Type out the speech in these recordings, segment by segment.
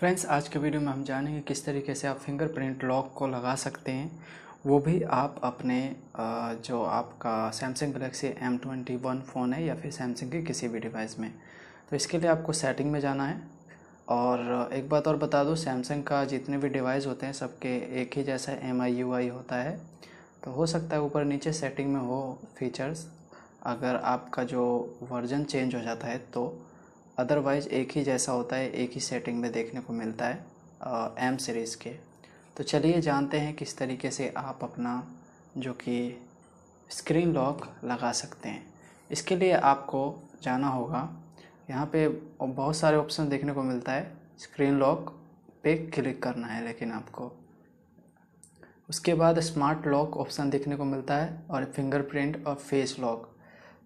friends आज के video में हम जानेंगे किस तरीके से आप फिंगरप्रिंट लॉक को लगा सकते हैं वो भी आप अपने जो आपका Samsung Galaxy M twenty one phone है या फिर सैमसंग के किसी भी डिवाइस में तो इसके लिए आपको सेटिंग में जाना है और एक बात और बता दूँ सैमसंग का जितने भी डिवाइस होते हैं सबके एक ही जैसा एम आई यू आई होता है तो हो सकता है ऊपर नीचे सेटिंग में हो फीचर्स अगर आपका जो वर्जन चेंज हो जाता है तो अदरवाइज़ एक ही जैसा होता है एक ही सेटिंग में देखने को मिलता है एम सीरीज़ के तो चलिए जानते हैं किस तरीके से आप अपना जो कि स्क्रीन लॉक लगा सकते हैं इसके लिए आपको जाना होगा यहाँ पे बहुत सारे ऑप्शन देखने को मिलता है स्क्रीन लॉक पे क्लिक करना है लेकिन आपको उसके बाद स्मार्ट लॉक ऑप्शन देखने को मिलता है और फिंगरप्रिंट और फेस लॉक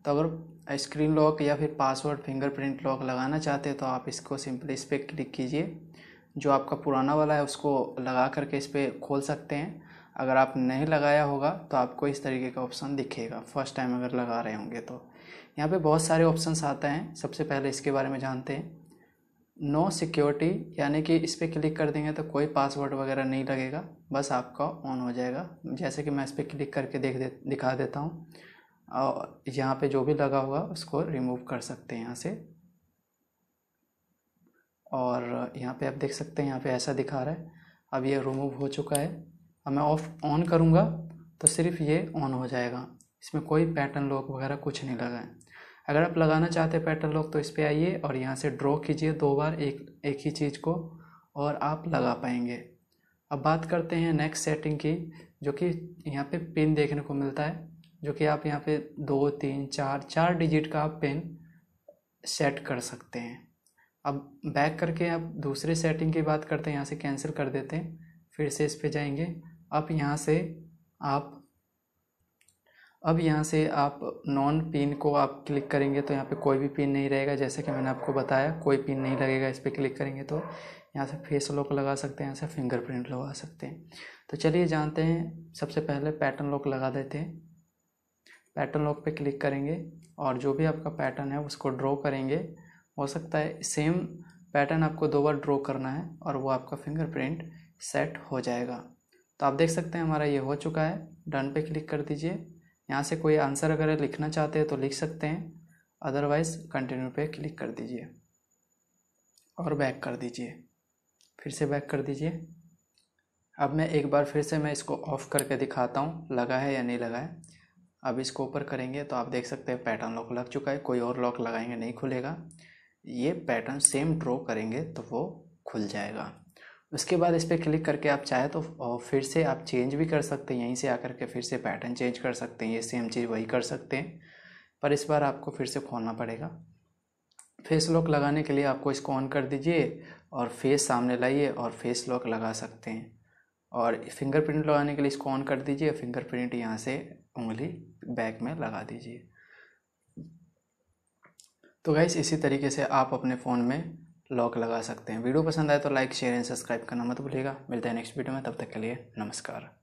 तो अगर स्क्रीन लॉक या फिर पासवर्ड फिंगरप्रिंट लॉक लगाना चाहते हैं तो आप इसको सिंपली इस पर क्लिक कीजिए जो आपका पुराना वाला है उसको लगा करके इस पर खोल सकते हैं अगर आप नहीं लगाया होगा तो आपको इस तरीके का ऑप्शन दिखेगा फर्स्ट टाइम अगर लगा रहे होंगे तो यहाँ पे बहुत सारे ऑप्शंस आते हैं सबसे पहले इसके बारे में जानते हैं नो सिक्योरिटी यानी कि इस पर क्लिक कर देंगे तो कोई पासवर्ड वगैरह नहीं लगेगा बस आपका ऑन हो जाएगा जैसे कि मैं इस पर क्लिक करके देख दे दिखा देता हूँ और यहाँ पे जो भी लगा हुआ उसको रिमूव कर सकते हैं यहाँ से और यहाँ पे आप देख सकते हैं यहाँ पे ऐसा दिखा रहा है अब ये रिमूव हो चुका है अब मैं ऑफ ऑन करूँगा तो सिर्फ ये ऑन हो जाएगा इसमें कोई पैटर्न लॉक वगैरह कुछ नहीं लगा है अगर आप लगाना चाहते हैं पैटर्न लॉक तो इस पर आइए और यहाँ से ड्रॉ कीजिए दो बार एक एक ही चीज़ को और आप लगा पाएंगे अब बात करते हैं नेक्स्ट सेटिंग की जो कि यहाँ पे पिन देखने को मिलता है जो कि आप यहाँ पे दो तीन चार चार डिजिट का आप पिन सेट कर सकते हैं अब बैक करके आप दूसरे सेटिंग की बात करते हैं यहाँ से कैंसिल कर देते हैं फिर से इस पे जाएंगे अब यहाँ से आप अब यहाँ से आप नॉन पिन को आप क्लिक करेंगे तो यहाँ पे कोई भी पिन नहीं रहेगा जैसे कि मैंने आपको बताया कोई पिन नहीं लगेगा इस पर क्लिक करेंगे तो यहाँ से फेस लॉक लगा सकते हैं यहाँ से फिंगरप्रिंट लगा सकते हैं तो चलिए जानते हैं सबसे पहले पैटर्न लॉक लगा देते हैं पैटर्न लॉक पे क्लिक करेंगे और जो भी आपका पैटर्न है उसको ड्रॉ करेंगे हो सकता है सेम पैटर्न आपको दो बार ड्रॉ करना है और वो आपका फिंगरप्रिंट सेट हो जाएगा तो आप देख सकते हैं हमारा ये हो चुका है डन पे क्लिक कर दीजिए यहाँ से कोई आंसर अगर लिखना चाहते हैं तो लिख सकते हैं अदरवाइज़ कंटिन्यू पे क्लिक कर दीजिए और बैक कर दीजिए फिर से बैक कर दीजिए अब मैं एक बार फिर से मैं इसको ऑफ़ करके दिखाता हूँ लगा है या नहीं लगा है अब इसको ऊपर करेंगे तो आप देख सकते हैं पैटर्न लॉक लग चुका है कोई और लॉक लगाएंगे नहीं खुलेगा ये पैटर्न सेम ड्रॉ करेंगे तो वो खुल जाएगा उसके बाद इस पर क्लिक करके आप चाहे तो फिर से आप चेंज भी कर सकते हैं यहीं से आकर के फिर से पैटर्न चेंज कर सकते हैं ये सेम चीज़ वही कर सकते हैं पर इस बार आपको फिर से खोलना पड़ेगा फेस लॉक लगाने के लिए आपको इसको ऑन कर दीजिए और फेस सामने लाइए और फेस लॉक लगा सकते हैं और फिंगरप्रिंट लगाने के लिए इसको ऑन कर दीजिए फिंगरप्रिंट यहाँ से उंगली बैक में लगा दीजिए तो गाइस इसी तरीके से आप अपने फ़ोन में लॉक लगा सकते हैं वीडियो पसंद आए तो लाइक शेयर एंड सब्सक्राइब करना मत भूलिएगा मिलते हैं नेक्स्ट वीडियो में तब तक के लिए नमस्कार